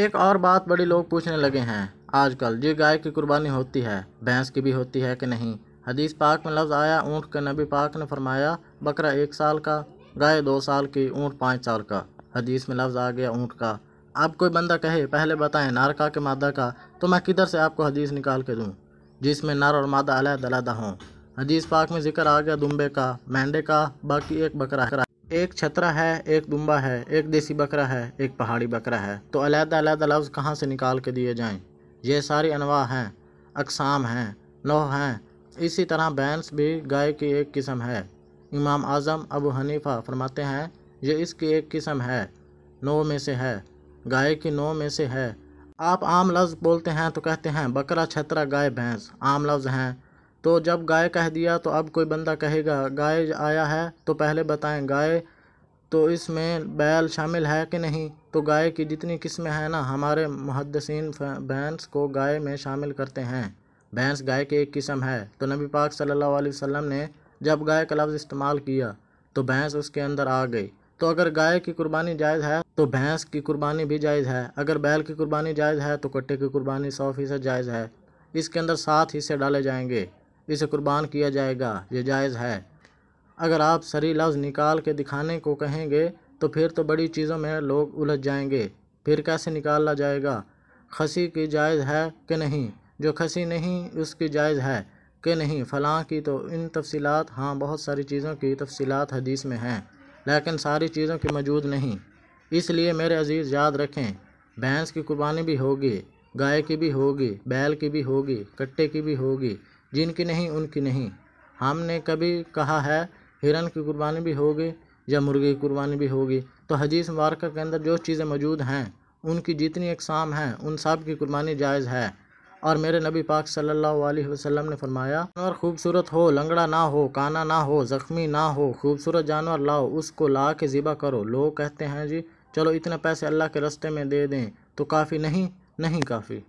एक और बात बड़े लोग पूछने लगे हैं आजकल जी गाय की कुर्बानी होती है भैंस की भी होती है कि नहीं हदीस पाक में लफ्ज़ आया ऊँट के नबी पाक ने फरमाया बकरा एक साल का गाय दो साल की ऊँट पाँच साल का हदीस में लफ्ज़ आ गया ऊँट का अब कोई बंदा कहे पहले बताएं नार का के मादा का तो मैं किधर से आपको हदीस निकाल के दूँ जिसमें नार और मादा अलहद अलहदा हों हदीस पाक में जिक्र आ गया दुम्बे का मैंडे का बाकी एक बकरा एक छतरा है एक दुम्बा है एक देसी बकरा है एक पहाड़ी बकरा है तो अलहदा अलहदा लफ्ज़ कहाँ से निकाल के दिए जाएं ये सारी अनवा हैं अकसाम हैं नौ हैं इसी तरह बैंस भी गाय की एक किस्म है इमाम आज़म अबू हनीफा फरमाते हैं ये इसकी एक किस्म है नौ में से है गाय की नौ में से है आप आम लफ्ज़ बोलते हैं तो कहते हैं बकरा छतरा गाय भैंस आम लफ्ज़ हैं तो जब गाय कह दिया तो अब कोई बंदा कहेगा गाय आया है तो पहले बताएं गाय तो इसमें बैल शामिल है कि नहीं तो गाय की जितनी किस्में हैं ना हमारे मुहदसिन भैंस को गाय में शामिल करते हैं भैंस गाय की एक किस्म है तो नबी पाक सल्लल्लाहु अलैहि वसल्लम ने जब गाय का लफ्ज़ इस्तेमाल किया तो भैंस उसके अंदर आ गई तो अगर गाय की कुर्बानी जायज़ है तो भैंस की कुर्बानी भी जायज़ है अगर बैल की कुर्बानी जायज़ है तो कट्टे की कुर्बानी सौ फीसद जायज़ है इसके अंदर सात हिस्से डाले जाएंगे इसे कुर्बान किया जाएगा ये जायज़ है अगर आप सरी लफ्ज़ निकाल के दिखाने को कहेंगे तो फिर तो बड़ी चीज़ों में लोग उलझ जाएंगे फिर कैसे निकाला जाएगा खसी की जायज़ है कि नहीं जो खसी नहीं उसकी जायज़ है कि नहीं फ़लाँ की तो इन तफसीलात हाँ बहुत सारी चीज़ों की तफसीलात हदीस में हैं लेकिन सारी चीज़ों की मौजूद नहीं इसलिए मेरे अजीज़ याद रखें भैंस की कुर्बानी भी होगी गाय की भी होगी बैल की भी होगी कट्टे की भी होगी जिनकी नहीं उनकी नहीं हमने कभी कहा है हिरन की कुर्बानी भी होगी या मुर्गी की कुर्बानी भी होगी तो हदीस मुबारक के अंदर जो चीज़ें मौजूद हैं उनकी जितनी अकसाम हैं उन सब की कुर्बानी जायज़ है और मेरे नबी पाक सल्लल्लाहु अलैहि वसल्लम ने फरमाया जानवर खूबसूरत हो लंगड़ा ना हो काना ना हो ज़ख्मी ना हो खूबसूरत जानवर लाओ उसको ला के ज़िबा करो लोग कहते हैं जी चलो इतने पैसे अल्लाह के रस्ते में दे दें तो काफ़ी नहीं नहीं काफ़ी